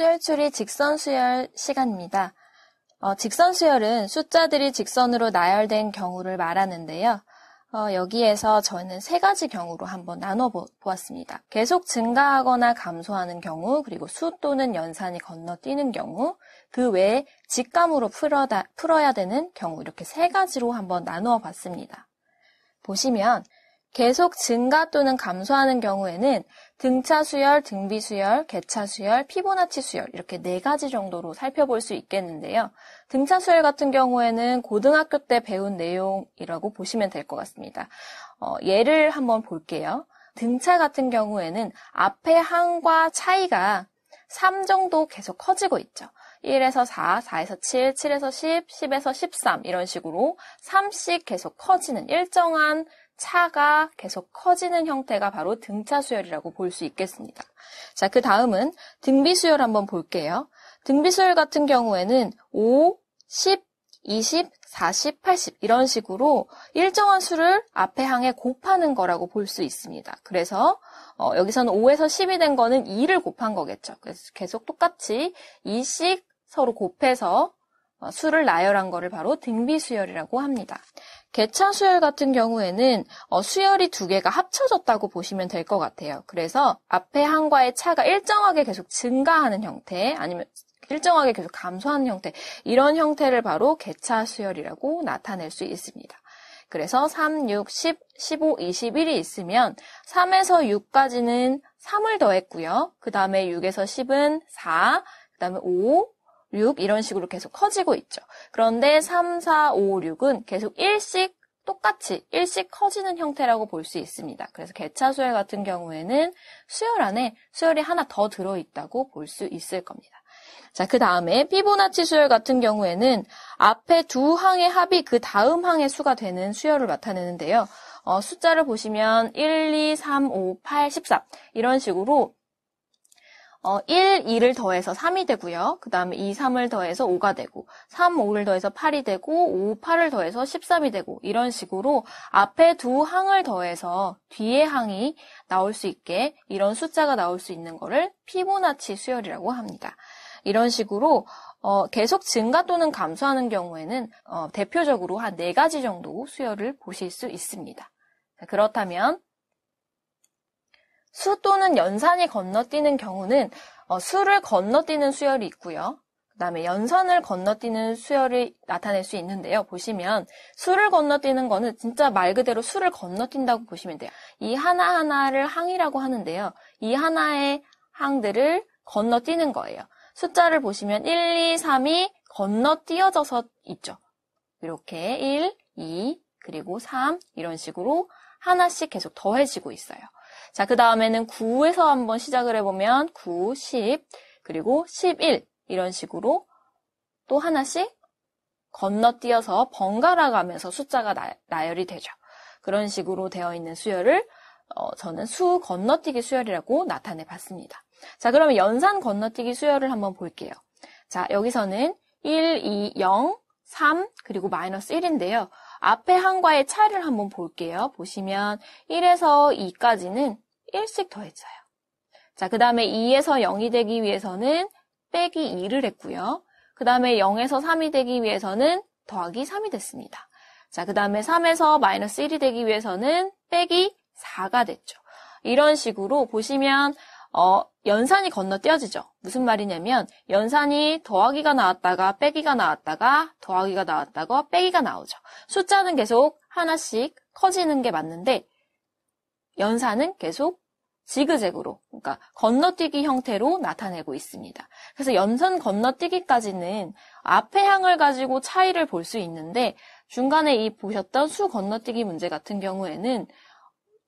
수열 추리 직선 수열 시간입니다. 어, 직선 수열은 숫자들이 직선으로 나열된 경우를 말하는데요. 어, 여기에서 저는 세 가지 경우로 한번 나눠 보았습니다. 계속 증가하거나 감소하는 경우, 그리고 수 또는 연산이 건너뛰는 경우, 그 외에 직감으로 풀어야 되는 경우 이렇게 세 가지로 한번 나누어 봤습니다. 보시면 계속 증가 또는 감소하는 경우에는 등차 수열, 등비 수열, 개차 수열, 피보나치 수열 이렇게 네 가지 정도로 살펴볼 수 있겠는데요. 등차 수열 같은 경우에는 고등학교 때 배운 내용이라고 보시면 될 것 같습니다. 어, 예를 한번 볼게요. 등차 같은 경우에는 앞에 항과 차이가 3 정도 계속 커지고 있죠. 1에서 4, 4에서 7, 7에서 10, 10에서 13 이런 식으로 3씩 계속 커지는 일정한 차가 계속 커지는 형태가 바로 등차 수열이라고 볼 수 있겠습니다. 자, 그 다음은 등비 수열 한번 볼게요. 등비 수열 같은 경우에는 5, 10, 20, 40, 80 이런 식으로 일정한 수를 앞에 항에 곱하는 거라고 볼 수 있습니다. 그래서 어, 여기서는 5에서 10이 된 거는 2를 곱한 거겠죠. 그래서 계속 똑같이 2씩 서로 곱해서 수를 어, 나열한 것을 바로 등비 수열이라고 합니다. 개차 수열 같은 경우에는 어, 수열이 두 개가 합쳐졌다고 보시면 될 것 같아요. 그래서 앞에 항과의 차가 일정하게 계속 증가하는 형태 아니면 일정하게 계속 감소하는 형태 이런 형태를 바로 개차 수열이라고 나타낼 수 있습니다. 그래서 3, 6, 10, 15, 21이 있으면 3에서 6까지는 3을 더했고요. 그 다음에 6에서 10은 4, 그 다음에 5, 6 이런 식으로 계속 커지고 있죠. 그런데 3, 4, 5, 6은 계속 1씩 똑같이 1씩 커지는 형태라고 볼 수 있습니다. 그래서 개차 수열 같은 경우에는 수열 안에 수열이 하나 더 들어있다고 볼 수 있을 겁니다. 자, 그 다음에 피보나치 수열 같은 경우에는 앞에 두 항의 합이 그 다음 항의 수가 되는 수열을 나타내는데요. 어, 숫자를 보시면 1, 2, 3, 5, 8, 13 이런 식으로 어, 1, 2를 더해서 3이 되고요. 그 다음에 2, 3을 더해서 5가 되고 3, 5를 더해서 8이 되고 5, 8을 더해서 13이 되고 이런 식으로 앞에 두 항을 더해서 뒤에 항이 나올 수 있게 이런 숫자가 나올 수 있는 거를 피보나치 수열이라고 합니다. 이런 식으로 어, 계속 증가 또는 감소하는 경우에는 어, 대표적으로 한 네 가지 정도 수열을 보실 수 있습니다. 그렇다면 수 또는 연산이 건너뛰는 경우는 어, 수를 건너뛰는 수열이 있고요. 그 다음에 연산을 건너뛰는 수열이 나타낼 수 있는데요. 보시면 수를 건너뛰는 거는 진짜 말 그대로 수를 건너뛴다고 보시면 돼요. 이 하나하나를 항이라고 하는데요. 이 하나의 항들을 건너뛰는 거예요. 숫자를 보시면 1, 2, 3이 건너뛰어져서 있죠. 이렇게 1, 2, 그리고 3 이런 식으로 하나씩 계속 더해지고 있어요. 자, 그 다음에는 9에서 한번 시작을 해보면 9, 10, 그리고 11 이런 식으로 또 하나씩 건너뛰어서 번갈아 가면서 숫자가 나, 열이 되죠. 그런 식으로 되어 있는 수열을 어, 저는 수 건너뛰기 수열이라고 나타내 봤습니다. 자, 그러면 연산 건너뛰기 수열을 한번 볼게요. 자, 여기서는 1, 2, 0, 3, 그리고 마이너스 1인데요. 앞에 항과의 차이를 한번 볼게요. 보시면 1에서 2까지는 1씩 더했어요 자, 그 다음에 2에서 0이 되기 위해서는 빼기 2를 했고요. 그 다음에 0에서 3이 되기 위해서는 더하기 3이 됐습니다. 자, 그 다음에 3에서 마이너스 1이 되기 위해서는 빼기 4가 됐죠. 이런 식으로 보시면 어, 연산이 건너뛰어지죠. 무슨 말이냐면 연산이 더하기가 나왔다가 빼기가 나왔다가 더하기가 나왔다가 빼기가 나오죠. 숫자는 계속 하나씩 커지는 게 맞는데 연산은 계속 지그재그로, 그러니까 건너뛰기 형태로 나타내고 있습니다. 그래서 연산 건너뛰기까지는 앞의 향을 가지고 차이를 볼 수 있는데 중간에 이 보셨던 수 건너뛰기 문제 같은 경우에는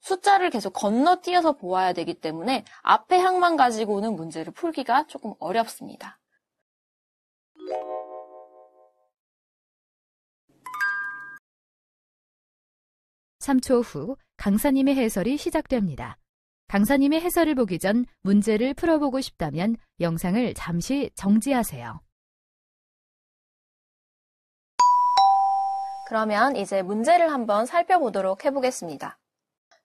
숫자를 계속 건너뛰어서 보아야 되기 때문에 앞에 항만 가지고는 문제를 풀기가 조금 어렵습니다. 3초후 강사님의 해설이 시작됩니다. 강사님의 해설을 보기 전 문제를 풀어보고 싶다면 영상을 잠시 정지하세요. 그러면 이제 문제를 한번 살펴보도록 해보겠습니다.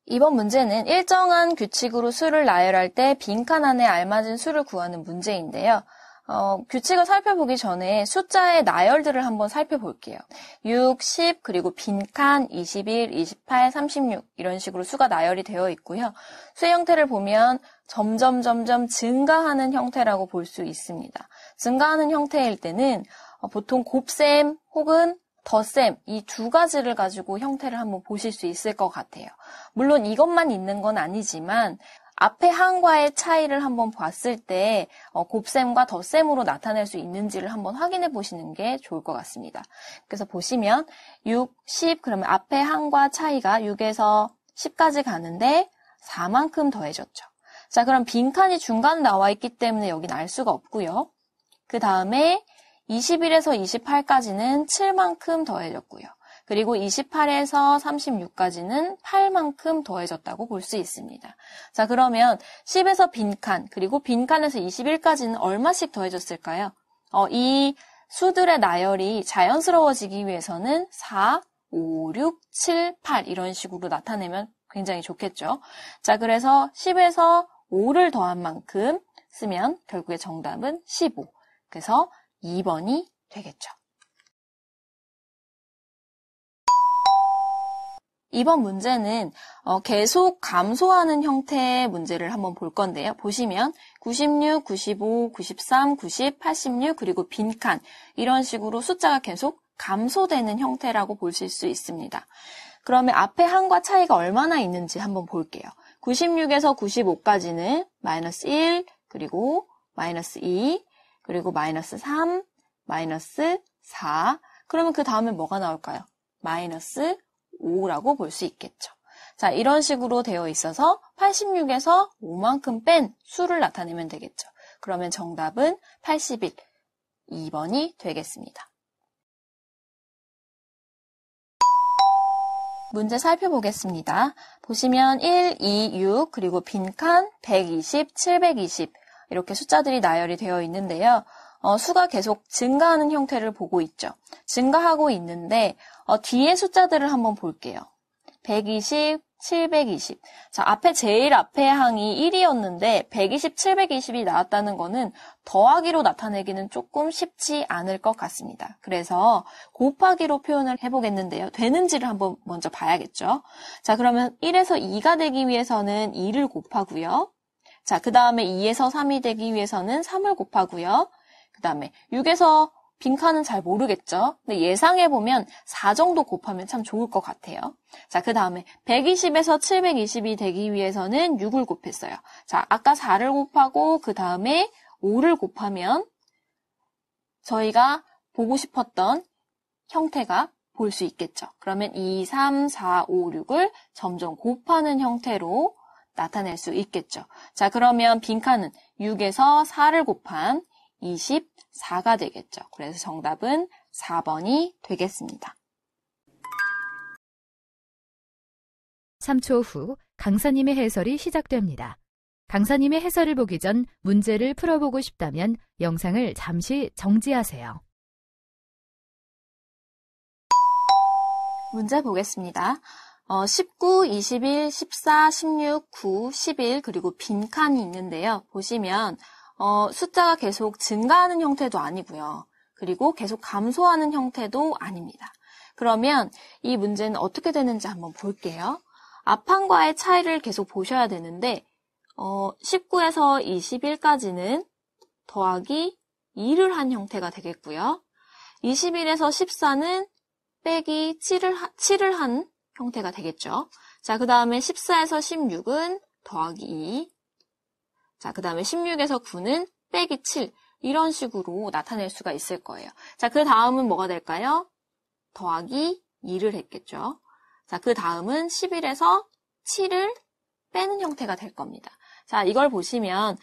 이번 문제는 일정한 규칙으로 수를 나열할 때 빈칸 안에 알맞은 수를 구하는 문제인데요. 어, 규칙을 살펴보기 전에 숫자의 나열들을 한번 살펴볼게요. 6, 10, 그리고 빈칸, 21, 28, 36 이런 식으로 수가 나열이 되어 있고요. 수의 형태를 보면 점점 점점 증가하는 형태라고 볼 수 있습니다. 증가하는 형태일 때는 어, 보통 곱셈 혹은 덧셈 이 두 가지를 가지고 형태를 한번 보실 수 있을 것 같아요. 물론 이것만 있는 건 아니지만 앞에 항과의 차이를 한번 봤을 때 어, 곱셈과 덧셈으로 나타낼 수 있는지를 한번 확인해 보시는 게 좋을 것 같습니다. 그래서 보시면 6, 10 그러면 앞에 항과 차이가 6에서 10까지 가는데 4만큼 더해졌죠. 자 그럼 빈칸이 중간 에 나와 있기 때문에 여기는 알 수가 없고요. 그 다음에 20일에서 28까지는 7만큼 더해졌고요. 그리고 28에서 36까지는 8만큼 더해졌다고 볼 수 있습니다. 자, 그러면 10에서 빈칸, 그리고 빈칸에서 21까지는 얼마씩 더해졌을까요? 어, 이 수들의 나열이 자연스러워지기 위해서는 4, 5, 6, 7, 8 이런 식으로 나타내면 굉장히 좋겠죠. 자, 그래서 10에서 5를 더한 만큼 쓰면 결국에 정답은 15. 그래서 2번이 되겠죠. 이번 문제는 어, 계속 감소하는 형태의 문제를 한번 볼 건데요. 보시면 96, 95, 93, 90, 86 그리고 빈칸 이런 식으로 숫자가 계속 감소되는 형태라고 보실 수 있습니다. 그러면 앞에 한과 차이가 얼마나 있는지 한번 볼게요. 96에서 95까지는 마이너스 1 그리고 마이너스 2 그리고 마이너스 3, 마이너스 4. 그러면 그 다음에 뭐가 나올까요? 마이너스 5라고 볼 수 있겠죠. 자, 이런 식으로 되어 있어서 86에서 5만큼 뺀 수를 나타내면 되겠죠. 그러면 정답은 81, 2번이 되겠습니다. 문제 살펴보겠습니다. 보시면 1, 2, 6, 그리고 빈칸 120, 720, 이렇게 숫자들이 나열이 되어 있는데요. 어, 수가 계속 증가하는 형태를 보고 있죠. 증가하고 있는데 어, 뒤에 숫자들을 한번 볼게요. 120, 720. 자, 앞에 제일 앞에 항이 1이었는데 120, 720이 나왔다는 거는 더하기로 나타내기는 조금 쉽지 않을 것 같습니다. 그래서 곱하기로 표현을 해보겠는데요. 되는지를 한번 먼저 봐야겠죠. 자, 그러면 1에서 2가 되기 위해서는 2를 곱하고요. 자, 그 다음에 2에서 3이 되기 위해서는 3을 곱하고요. 그 다음에 6에서 빈칸은 잘 모르겠죠? 근데 예상해보면 4 정도 곱하면 참 좋을 것 같아요. 자, 그 다음에 120에서 720이 되기 위해서는 6을 곱했어요. 자, 아까 4를 곱하고 그 다음에 5를 곱하면 저희가 보고 싶었던 형태가 볼 수 있겠죠. 그러면 2, 3, 4, 5, 6을 점점 곱하는 형태로 나타낼 수 있겠죠. 자, 그러면 빈칸은 6에서 4를 곱한 24가 되겠죠. 그래서 정답은 4번이 되겠습니다. 3초 후 강사님의 해설이 시작됩니다. 강사님의 해설을 보기 전 문제를 풀어보고 싶다면 영상을 잠시 정지하세요. 문제 보겠습니다. 어, 19, 21, 14, 16, 9, 11 그리고 빈 칸이 있는데요. 보시면 어, 숫자가 계속 증가하는 형태도 아니고요. 그리고 계속 감소하는 형태도 아닙니다. 그러면 이 문제는 어떻게 되는지 한번 볼게요. 앞판과의 차이를 계속 보셔야 되는데 어, 19에서 21까지는 더하기 2를 한 형태가 되겠고요. 21에서 14는 빼기 7을, 7을 한 형태가 되겠죠. 자, 그 다음에 14에서 16은 더하기 2. 자, 그 다음에 16에서 9는 빼기 7. 이런 식으로 나타낼 수가 있을 거예요. 자, 그 다음은 뭐가 될까요? 더하기 2를 했겠죠. 자, 그 다음은 11에서 7을 빼는 형태가 될 겁니다. 자, 이걸 보시면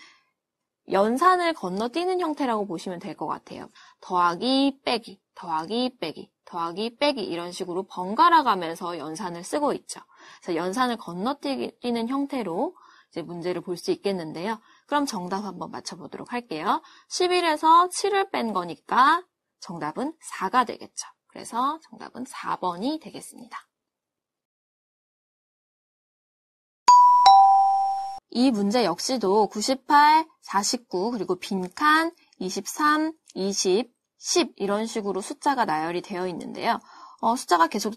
연산을 건너뛰는 형태라고 보시면 될 것 같아요. 더하기, 빼기. 더하기 빼기, 더하기 빼기 이런 식으로 번갈아 가면서 연산을 쓰고 있죠. 그래서 연산을 건너뛰는 형태로 이제 문제를 볼 수 있겠는데요. 그럼 정답 한번 맞춰보도록 할게요. 11에서 7을 뺀 거니까 정답은 4가 되겠죠. 그래서 정답은 4번이 되겠습니다. 이 문제 역시도 98, 49, 그리고 빈칸 23, 20, 10 이런 식으로 숫자가 나열이 되어 있는데요. 어, 숫자가 계속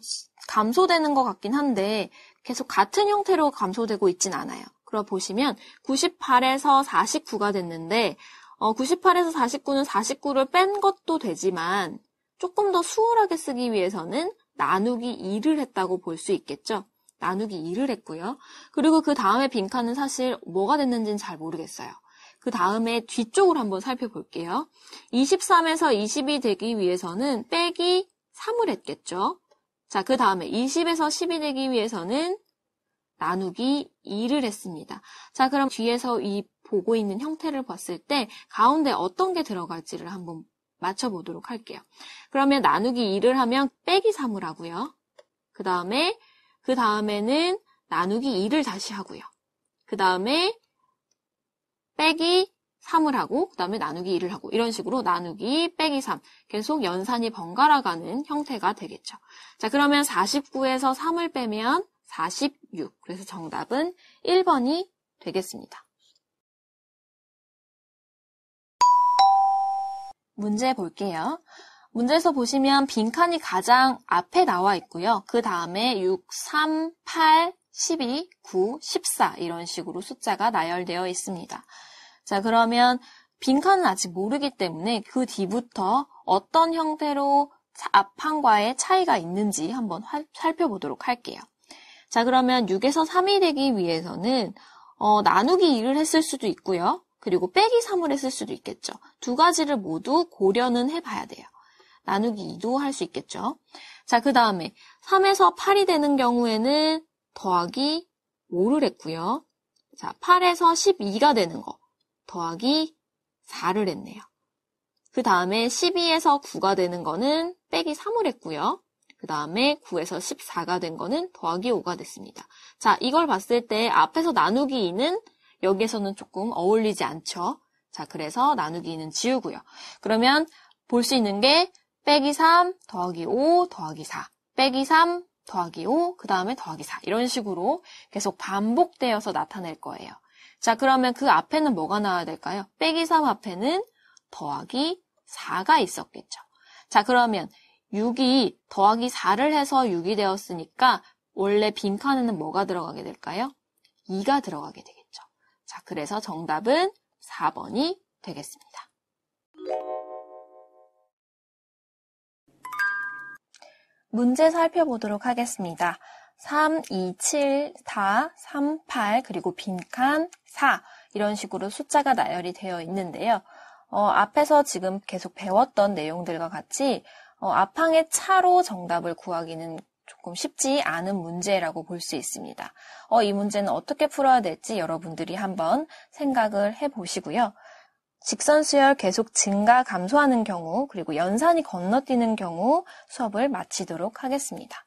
감소되는 것 같긴 한데 계속 같은 형태로 감소되고 있진 않아요. 그러 보시면 98에서 49가 됐는데 어, 98에서 49는 49를 뺀 것도 되지만 조금 더 수월하게 쓰기 위해서는 나누기 2를 했다고 볼 수 있겠죠. 나누기 2를 했고요. 그리고 그 다음에 빈칸은 사실 뭐가 됐는지는 잘 모르겠어요. 그 다음에 뒤쪽을 한번 살펴볼게요. 23에서 20이 되기 위해서는 빼기 3을 했겠죠. 자, 그 다음에 20에서 10이 되기 위해서는 나누기 2를 했습니다. 자, 그럼 뒤에서 이 보고 있는 형태를 봤을 때 가운데 어떤 게 들어갈지를 한번 맞춰보도록 할게요. 그러면 나누기 2를 하면 빼기 3을 하고요. 그 다음에, 그 다음에는 나누기 2를 다시 하고요. 그 다음에 빼기 3을 하고 그 다음에 나누기 1을 하고 이런 식으로 나누기 빼기 3 계속 연산이 번갈아 가는 형태가 되겠죠. 자 그러면 49에서 3을 빼면 46 그래서 정답은 1번이 되겠습니다. 문제 볼게요. 문제에서 보시면 빈칸이 가장 앞에 나와 있고요. 그 다음에 6, 3, 8, 12, 9, 14 이런 식으로 숫자가 나열되어 있습니다. 자, 그러면 빈칸은 아직 모르기 때문에 그 뒤부터 어떤 형태로 앞판과의 차이가 있는지 한번 살펴보도록 할게요. 자, 그러면 6에서 3이 되기 위해서는 어, 나누기 1을 했을 수도 있고요. 그리고 빼기 3을 했을 수도 있겠죠. 두 가지를 모두 고려는 해봐야 돼요. 나누기 2도 할 수 있겠죠. 자, 그 다음에 3에서 8이 되는 경우에는 더하기 5를 했고요. 자, 8에서 12가 되는 거 더하기 4를 했네요. 그 다음에 12에서 9가 되는 거는 빼기 3을 했고요. 그 다음에 9에서 14가 된 거는 더하기 5가 됐습니다. 자, 이걸 봤을 때 앞에서 나누기 2는 여기에서는 조금 어울리지 않죠. 자, 그래서 나누기 2는 지우고요. 그러면 볼 수 있는 게 빼기 3 더하기 5 더하기 4 빼기 3 더하기 5, 그 다음에 더하기 4 이런 식으로 계속 반복되어서 나타낼 거예요. 자, 그러면 그 앞에는 뭐가 나와야 될까요? 빼기 3 앞에는 더하기 4가 있었겠죠. 자, 그러면 6이 더하기 4를 해서 6이 되었으니까 원래 빈칸에는 뭐가 들어가게 될까요? 2가 들어가게 되겠죠. 자, 그래서 정답은 4번이 되겠습니다. 문제 살펴보도록 하겠습니다. 3, 2, 7, 4, 3, 8, 그리고 빈칸 4 이런 식으로 숫자가 나열이 되어 있는데요. 어, 앞에서 지금 계속 배웠던 내용들과 같이 어, 앞항의 차로 정답을 구하기는 조금 쉽지 않은 문제라고 볼 수 있습니다. 어, 이 문제는 어떻게 풀어야 될지 여러분들이 한번 생각을 해보시고요. 직선 수열 계속 증가 감소하는 경우 그리고 연산이 건너뛰는 경우 수업을 마치도록 하겠습니다.